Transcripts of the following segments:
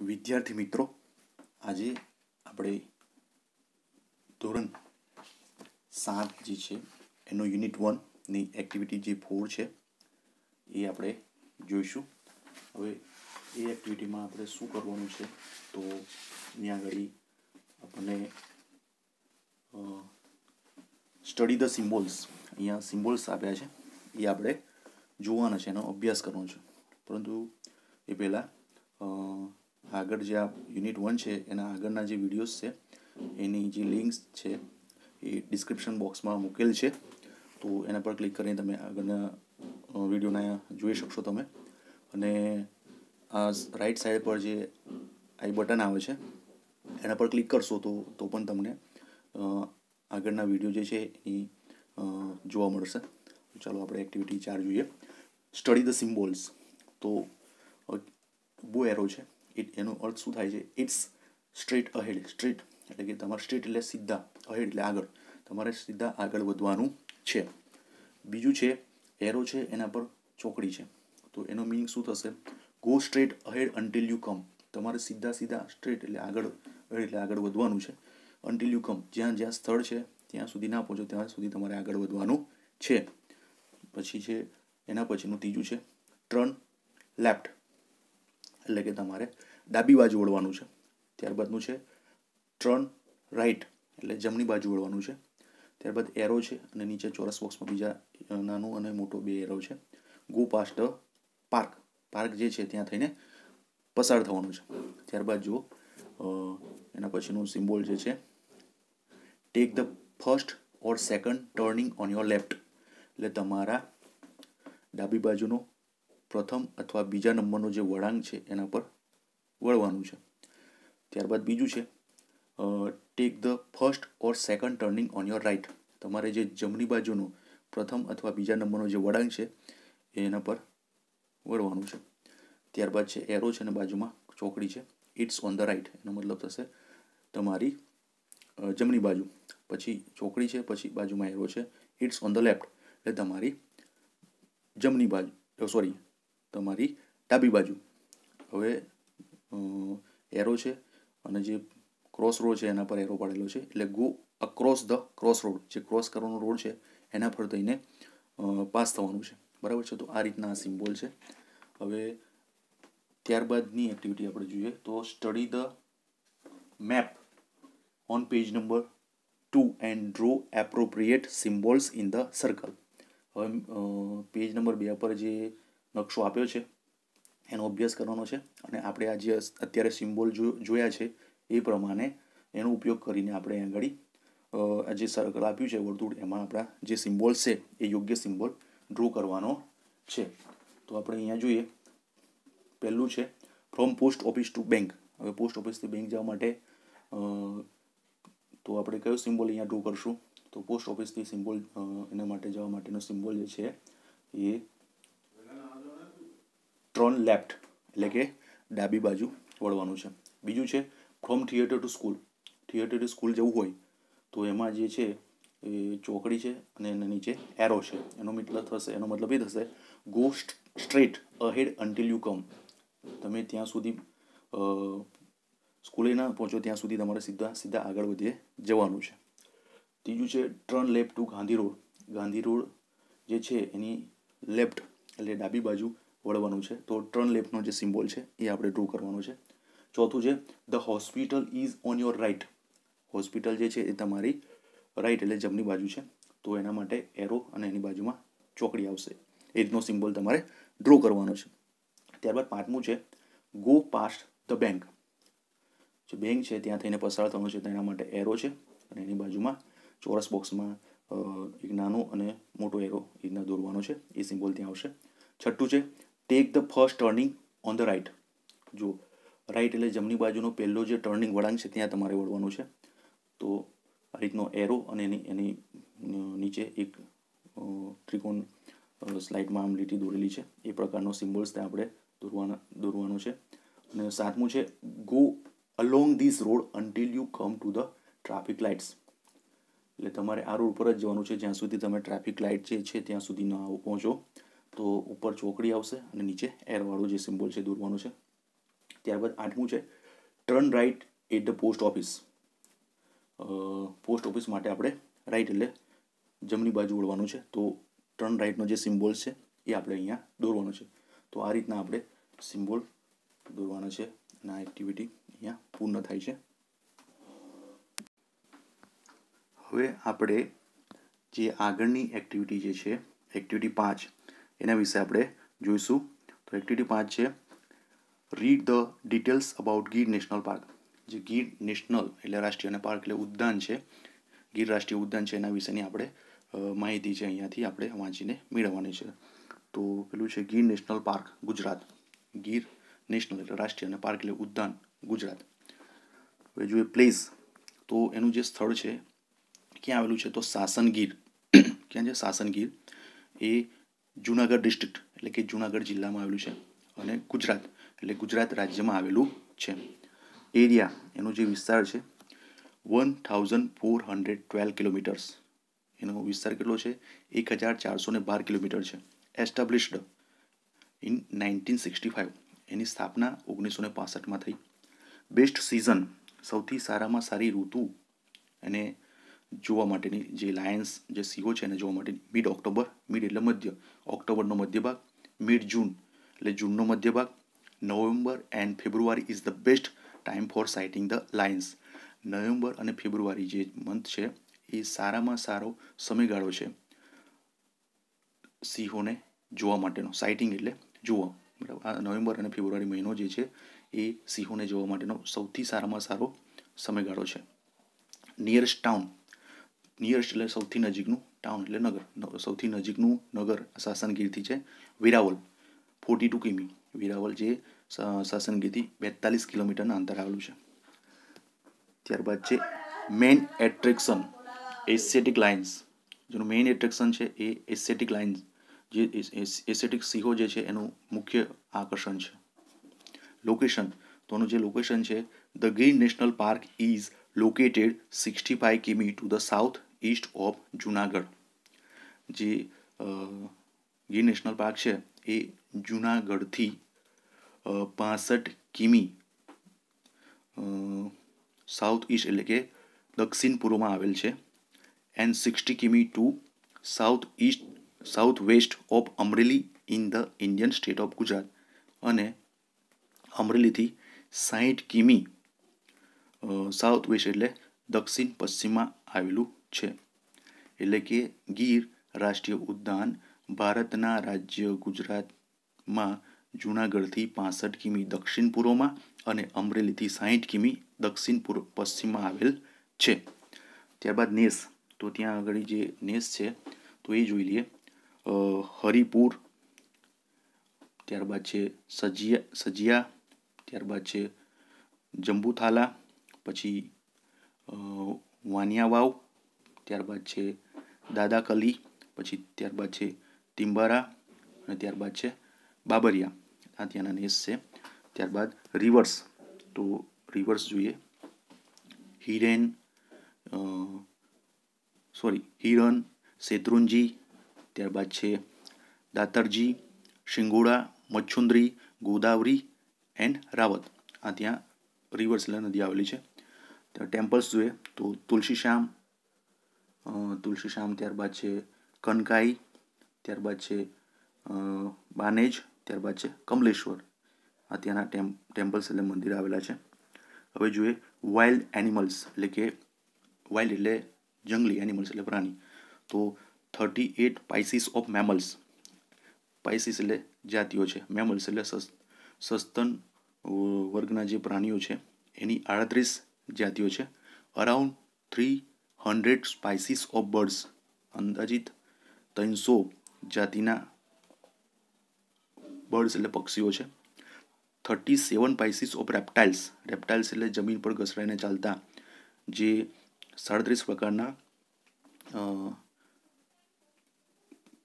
વિદ્યાર્થી મિત્રો આજે આપણે ધોરણ સાત જે છે એનો યુનિટ વનની એક્ટિવિટી જે ફોર છે એ આપણે જોઈશું હવે એ એક્ટિવિટીમાં આપણે શું કરવાનું છે તો ત્યાં આગળ આપણને સ્ટડી ધ સિમ્બોલ્સ અહીંયા સિમ્બોલ્સ આપ્યા છે એ આપણે જોવાના છે એનો અભ્યાસ કરવાનો છે પરંતુ એ પહેલાં આગળ જે આ યુનિટ વન છે એના આગળના જે વિડીયોઝ છે એની જે લિંક્સ છે એ ડિસ્ક્રિપ્શન બોક્સમાં મૂકેલ છે તો એના પર ક્લિક કરીને તમે આગળના વિડીયોના જોઈ શકશો તમે અને આ રાઈટ સાઈડ પર જે આઈ બટન આવે છે એના પર ક્લિક કરશો તો તો પણ તમને આગળના વિડીયો જે છે એ જોવા મળશે ચાલો આપણે એક્ટિવિટી ચાર જોઈએ સ્ટડી ધ સિમ્બોલ્સ તો બહુ એરો છે ઇટ એનો અર્થ શું થાય છે ઇટ્સ સ્ટ્રેટ અહેડ સ્ટ્રેટ એટલે કે તમારે સ્ટ્રેટ એટલે સીધા અહેડ એટલે આગળ તમારે સીધા આગળ વધવાનું છે બીજું છે એરો છે એના પર ચોકડી છે તો એનો મિનિંગ શું થશે go straight ahead until you come તમારે સીધા સીધા સ્ટ્રેટ એટલે આગળ એટલે આગળ વધવાનું છે અન્ટિલ યુ કમ જ્યાં જ્યાં સ્થળ છે ત્યાં સુધી ના પહોંચો ત્યાં સુધી તમારે આગળ વધવાનું છે પછી છે એના પછીનું ત્રીજું છે ટર્ન લેફ્ટ એટલે કે તમારે ડાબી બાજુ વળવાનું છે ત્યારબાદનું છે ટર્ન રાઇટ એટલે જમણી બાજુ વળવાનું છે ત્યારબાદ એરો છે અને નીચે ચોરસ બોક્સમાં બીજા નાનું અને મોટો બે એરો છે go past the park park જે છે ત્યાં થઈને પસાર થવાનું છે ત્યારબાદ જુઓ એના પછીનું સિમ્બોલ જે છે take the first or second turning on your left એટલે તમારા ડાબી બાજુનો પ્રથમ અથવા બીજા નંબરનો જે વળાંક છે એના પર વળવાનું છે ત્યારબાદ બીજું છે take the first or second turning on your right તમારે જે જમણી બાજુનો પ્રથમ અથવા બીજા નંબરનો જે વળાંક છે એના પર વળવાનું છે ત્યારબાદ છે એરો છે અને બાજુમાં ચોકડી છે ઇટ્સ ઓન ધ રાઇટ એનો મતલબ થશે તમારી જમણી બાજુ પછી ચોકડી છે પછી બાજુમાં એરો છે ઇટ્સ ઓન ધ લેફ્ટ એટલે તમારી જમણી બાજુ સોરી તમારી ડાબી બાજુ હવે એરો છે અને જે ક્રોસ રોડ છે એના પર એરો પાડેલો છે એટલે go across the cross road જે ક્રોસ કરવાનો રોડ છે એના પર થઈને પાસ થવાનું છે બરાબર છે તો આ રીતના આ સિમ્બોલ છે હવે ત્યારબાદની એક્ટિવિટી આપણે જોઈએ તો study the map on page number two and draw appropriate symbols in the circle હવે પેજ નંબર બે પર જે નકશો આપ્યો છે એનો અભ્યાસ કરવાનો છે અને આપણે આ જે અત્યારે સિમ્બોલ જોયા છે એ પ્રમાણે એનો ઉપયોગ કરીને આપણે આગળ જે સર્કલ આપ્યું છે વર્તુળ એમાં આપણા જે સિમ્બોલ છે એ યોગ્ય સિમ્બોલ ડ્રો કરવાનો છે તો આપણે અહીંયા જોઈએ પહેલું છે from post office to bank હવે પોસ્ટ ઓફિસથી બેંક જવા માટે તો આપણે કયો સિમ્બોલ અહીંયા ડ્રો કરશું તો પોસ્ટ ઓફિસથી સિમ્બોલ એના માટે જવા માટેનો સિમ્બોલ જે છે એ ટર્ન લેફ્ટ એટલે કે ડાબી બાજુ વળવાનું છે બીજું છે from theatre to school theatre to school જવું હોય તો એમાં જે છે એ ચોકડી છે અને એના નીચે એરો છે એનો મતલબ થશે એનો મતલબ એ થશે go straight ahead until you come તમે ત્યાં સુધી સ્કૂલે ના પહોંચો ત્યાં સુધી તમારે સીધા સીધા આગળ વધીએ જવાનું છે ત્રીજું છે turn left to Gandhi road Gandhi road જે છે એની લેફ્ટ એટલે ડાબી બાજુ વળવાનું છે તો ટર્ન લેફ્ટનો જે સિમ્બોલ છે એ આપણે ડ્રો કરવાનો છે ચોથું છે the hospital is on your right hospital જે છે એ તમારી રાઈટ એટલે જમની બાજુ છે તો એના માટે એરો અને એની બાજુમાં ચોકડી આવશે એ રીતનો સિમ્બોલ તમારે ડ્રો કરવાનો છે ત્યારબાદ પાંચમું છે ગો પાસ્ટ ધ બેંક જે બેંક છે ત્યાં થઈને પસાર થવાનો છે તેના માટે એરો છે અને એની બાજુમાં ચોરસ બોક્સમાં એક નાનો અને મોટો એરો એ રીતના દોરવાનો છે એ સિમ્બોલ ત્યાં આવશે છઠ્ઠું છે take the first turning on the right જુઓ રાઈટ એટલે જમણી બાજુનો પહેલો જે ટર્નિંગ વળાંક છે ત્યાં તમારે વળવાનું છે તો આ રીતનો એરો અને એની એની નીચે એક ત્રિકોણ સ્લાઇડમાં આમ લીટી દોરેલી છે એ પ્રકારનો સિમ્બોલ્સ ત્યાં આપણે દોરવાના દોરવાનો છે અને સાતમું છે go along this road until you come to the traffic lights એટલે તમારે આ રોડ પર જ જવાનું છે જ્યાં સુધી તમે ટ્રાફિક લાઇટ જે છે ત્યાં સુધી ન આવો પહોંચો તો ઉપર ચોકડી આવશે અને નીચે એરવાળો જે સિમ્બોલ છે દોરવાનો છે ત્યારબાદ આઠમું છે turn right at the post office post office માટે આપણે રાઇટ એટલે જમણી બાજુ વળવાનું છે તો ટર્ન રાઇટનો જે સિમ્બોલ છે એ આપણે અહીંયા દોરવાનો છે તો આ રીતના આપણે સિમ્બોલ દોરવાનો છે અને આ એક્ટિવિટી અહીંયા પૂર્ણ થાય છે હવે આપણે જે આગળની એક્ટિવિટી જે છે એક્ટિવિટી પાંચ એના વિશે આપણે જોઈશું તો એક્ટિવિટી પાંચ છે read the details about Gir national park જે ગીર નેશનલ એટલે રાષ્ટ્રીય અને પાર્ક એટલે ઉદ્યાન છે ગીર રાષ્ટ્રીય ઉદ્યાન છે એના વિશેની આપણે માહિતી છે અહીંયાથી આપણે વાંચીને મેળવવાની છે તો પેલું છે Gir national park Gujarat Gir national એટલે રાષ્ટ્રીય અને પાર્ક એટલે ઉદ્યાન ગુજરાત હવે જોઈએ પ્લેસ તો એનું જે સ્થળ છે ક્યાં આવેલું છે તો સાસનગીર ક્યાં છે સાસનગીર એ જુનાગઢ ડિસ્ટ્રિક્ટ એટલે કે જુનાગઢ જિલ્લામાં આવેલું છે અને ગુજરાત એટલે ગુજરાત રાજ્યમાં આવેલું છે એરિયા એનો જે વિસ્તાર છે one thousand four hundred twelve kilometres એનો વિસ્તાર કેટલો છે એક હજાર ચારસો ને બાર કિલોમીટર છે established in nineteen sixty five એની સ્થાપના ઓગણીસો ને પાસઠમાં થઈ બેસ્ટ સિઝન સૌથી સારામાં સારી ઋતુ અને જોવા માટેની જે લાયન્સ જે સિંહો છે એને જોવા માટેની મિડ ઓક્ટોબર મિડ એટલે મધ્ય ઓક્ટોબરનો મધ્ય ભાગ મિડ જૂન એટલે જૂનનો મધ્ય ભાગ November and February is the best time for sighting the lions November અને ફેબ્રુઆરી જે મંથ છે એ સારામાં સારો સમયગાળો છે સિંહોને જોવા માટેનો સાઇટિંગ એટલે જોવા બરાબર આ નવેમ્બર અને ફેબ્રુઆરી મહિનો જે છે એ સિંહોને જોવા માટેનો સૌથી સારામાં સારો સમયગાળો છે નિયરેસ્ટ ટાઉન નિયરેસ્ટ એટલે સૌથી નજીકનું ટાઉન એટલે નગર સૌથી નજીકનું નગર સાસનગીરથી છે વેરાવલ ફોર્ટી ટુ કિમી વેરાવલ જે સાસનગીરથી બેતાલીસ કિલોમીટરના અંતર આવેલું છે ત્યારબાદ છે મેઇન એટ્રેક્શન એસેટિક લાઇન્સ જેનું મેઇન એટ્રેક્શન છે એ એસેટિક લાઇન્સ જે એસેટિક સિંહો જે છે એનું મુખ્ય આકર્ષણ છે લોકેશન તો એનું જે લોકેશન છે the green national park is located sixty five km to the south east of Junagadh જે જે નેશનલ પાર્ક છે એ જુનાગઢથી પાસઠ કિમી સાઉથ ઇસ્ટ એટલે કે દક્ષિણ પૂર્વમાં આવેલ છે and sixty km to south east south west of Amreli in the Indian state of Gujarat અને અમરેલીથી સાહીઠ કિમી સાઉથ વેસ્ટ એટલે દક્ષિણ પશ્ચિમમાં આવેલું છે એટલે કે ગીર રાષ્ટ્રીય ઉદ્યાન ભારતના રાજ્ય ગુજરાતમાં જૂનાગઢથી પાસઠ કિમી દક્ષિણ પૂર્વમાં અને અમરેલીથી સાહીઠ કિમી દક્ષિણ પૂર્વ પશ્ચિમમાં આવેલ છે ત્યારબાદ નેસ તો ત્યાં આગળ જે નેસ છે તો એ જોઈ લઈએ હરિપુર ત્યારબાદ છે સજિયા સજિયા ત્યારબાદ છે જંબુથાલા પછી વાનિયાવાવ ત્યારબાદ છે દાદાકલી પછી ત્યારબાદ છે ટિમ્બારા અને ત્યારબાદ છે બાબરિયા આ ત્યાંના નેસ છે ત્યારબાદ રિવર્સ તો રિવર્સ જોઈએ હિરેન સોરી હિરન શેત્રુંજી ત્યારબાદ છે દાતરજી શિંગોડા મચ્છુંદ્રી ગોદાવરી એન્ડ રાવત આ ત્યાં રિવર્સ નદી આવેલી છે ત્યાં ટેમ્પલ્સ જોઈએ તો તુલસી શ્યામ તુલસી શામ ત્યારબાદ છે કનકાઈ ત્યારબાદ છે બાનેજ ત્યારબાદ છે કમલેશ્વર આ ત્યાંના ટેમ ટેમ્પલ્સ એટલે મંદિર આવેલા છે હવે જોઈએ વાઇલ્ડ એનિમલ્સ એટલે કે વાઇલ્ડ એટલે જંગલી એનિમલ્સ એટલે પ્રાણી તો thirty eight species of mammals species એટલે જાતિઓ છે મેમલ્સ એટલે સસ્તન વર્ગના જે પ્રાણીઓ છે એની આડત્રીસ જાતિઓ છે around three hundred species of birds અંદાજિત ત્રણસો જાતિના બર્ડ્સ એટલે પક્ષીઓ છે thirty seven species of reptiles reptiles એટલે જમીન પર ઘસરાઈને ચાલતા જે સાડત્રીસ પ્રકારના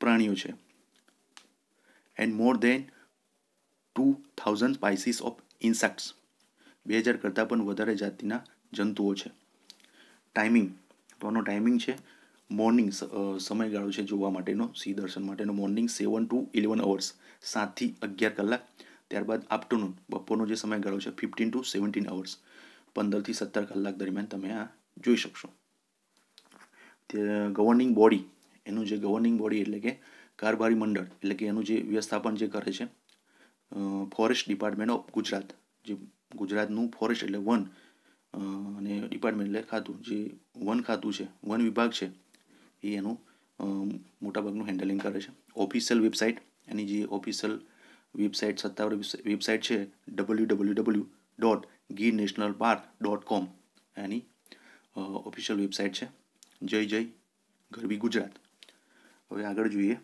પ્રાણીઓ છે and more than two thousand species of insects બે હજાર કરતાં પણ વધારે જાતિના જંતુઓ છે ટાઈમિંગ તો આનો ટાઈમિંગ છે મોર્નિંગ સમયગાળો છે જોવા માટેનો સિંહ દર્શન માટેનો morning seven to eleven hours સાતથી અગિયાર કલાક ત્યારબાદ આફ્ટરનૂન બપોરનો જે સમયગાળો છે ફિફ્ટીન ટુ સેવન્ટીન અવર્સ પંદરથી સત્તર કલાક દરમિયાન તમે આ જોઈ શકશો ગવર્નિંગ બોડી એનું જે ગવર્નિંગ બોડી એટલે કે કારભારી મંડળ એટલે કે એનું જે વ્યવસ્થાપન જે કરે છે ફોરેસ્ટ ડિપાર્ટમેન્ટ ઓફ ગુજરાત જે ગુજરાતનું ફોરેસ્ટ એટલે વન અને ડિપાર્ટમેન્ટ એટલે ખાતું જે વન ખાતું છે વન વિભાગ છે એ એનું મોટાભાગનું હેન્ડલિંગ કરે છે ઓફિશિયલ વેબસાઇટ એની જે ઓફિશિયલ વેબસાઇટ સત્તાવાર વેબસાઇટ છે W W W dot Gir national park dot com એની ઓફિશિયલ વેબસાઇટ છે જય જય ગરબી ગુજરાત હવે આગળ જોઈએ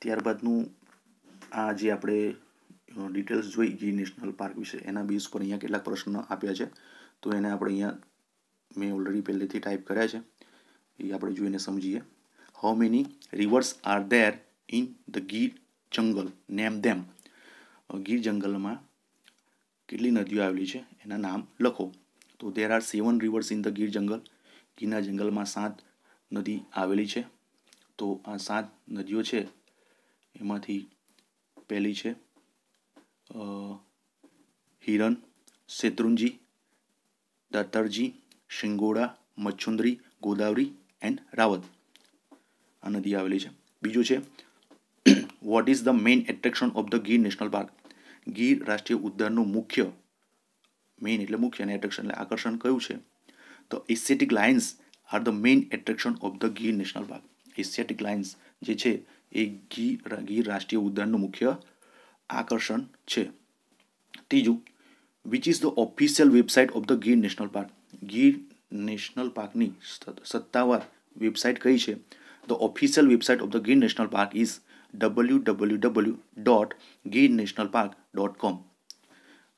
ત્યારબાદનું આ જે આપણે ડિટેલ્સ જોઈ ગીર નેશનલ પાર્ક વિશે એના બેઝ પર અહીંયા કેટલાક પ્રશ્નો આપ્યા છે તો એને આપણે અહીંયા મેં ઓલરેડી પહેલેથી ટાઈપ કર્યા છે એ આપણે જોઈને સમજીએ how many rivers are there in the Gir jungle name ધેમ ગીર જંગલમાં કેટલી નદીઓ આવેલી છે એના નામ લખો તો there are seven rivers in the Gir jungle ગીરના જંગલમાં સાત નદી આવેલી છે તો આ સાત નદીઓ છે એમાંથી પહેલી છે હિરણ શેત્રુંજી દત્તરજી શિંગોડા મચ્છુંદરી ગોદાવરી એન્ડ રાવત આ નદી આવેલી છે બીજું છે what is the main attraction of the Gir national park Gir રાષ્ટ્રીય ઉદ્યાનનું મુખ્ય મેઇન એટલે મુખ્ય અને એટ્રેક્શન એટલે આકર્ષણ કયું છે તો Asiatic lions are the main attraction of the Gir national park Asiatic lions જે છે એ ગીર ગીર રાષ્ટ્રીય ઉદ્યાનનું મુખ્ય આકર્ષણ છે ત્રીજું which is the official website of the Gir national park Gir national પાર્કની સત્તાવાર વેબસાઇટ કઈ છે the official website of the Gir national park is W W W dot Gir national park dot com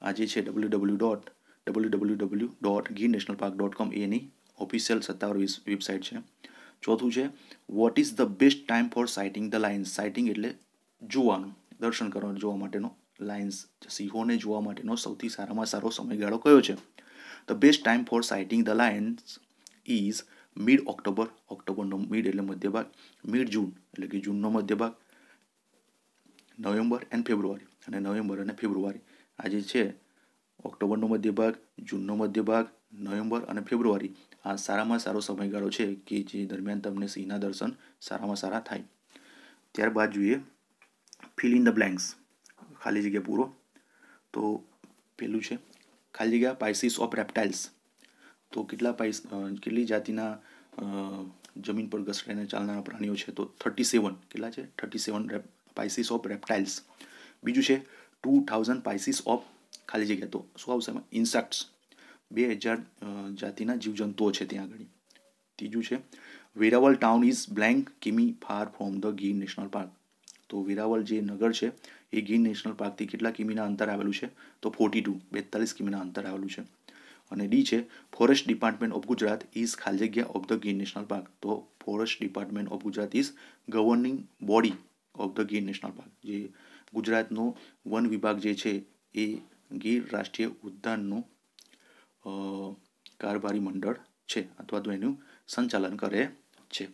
આજે છે W W dot W W W dot Gir national park dot com એની official સત્તાવાર website છે ચોથું છે what is the best time for sighting the lions sighting એટલે જોવાનું દર્શન કરવા જોવા માટેનો લાયન્સ સિંહોને જોવા માટેનો સૌથી સારામાં સારો સમયગાળો કયો છે the best time for sighting the lions is mid October ઓક્ટોબરનો મિડ એટલે મધ્યભાગ ભાગ મિડ જૂન એટલે કે જૂનનો મધ્યભાગ નવેમ્બર એન્ડ ફેબ્રુઆરી અને નવેમ્બર અને ફેબ્રુઆરી આજે છે ઓક્ટોબરનો મધ્યભાગ જૂનનો મધ્યભાગ નવેમ્બર અને ફેબ્રુઆરી આ સારામાં સારો સમયગાળો છે કે જે દરમિયાન તમને સિંહના દર્શન સારામાં સારા થાય ત્યારબાદ જોઈએ ફિલ ઇન ધ બ્લેન્ક્સ ખાલી જગ્યા પૂરો તો પહેલું છે ખાલી જગ્યા પાઇસીસ ઓફ રેપ્ટાઇલ્સ તો કેટલા પાઇસ કેટલી જાતિના જમીન પર ઘસડાઈને ચાલનારા પ્રાણીઓ છે તો થર્ટી સેવન કેટલા છે thirty seven rep species of reptiles બીજું છે ટુ થાઉઝન્ડ પાઇસીસ ઓફ ખાલી જગ્યા તો શું આવશે એમાં ઇન્સેક્ટ્સ બે હજાર જાતિના જીવજંતુઓ છે ત્યાં આગળ ત્રીજું છે Veraval town is blank km far from the Gir national park તો વેરાવળ જે નગર છે એ ગીર નેશનલ પાર્કથી કેટલા કિમીના અંતર આવેલું છે તો ફોર્ટી ટુ બેતાલીસ કિમીના અંતર આવેલું છે અને ડી છે forest department of Gujarat is ખાલી જગ્યા of the Gir national park તો forest department of Gujarat is governing body of the Gir national park જે ગુજરાતનો વન વિભાગ જે છે એ ગીર રાષ્ટ્રીય ઉદ્યાનનું કારભારી મંડળ છે અથવા તો એનું સંચાલન કરે છે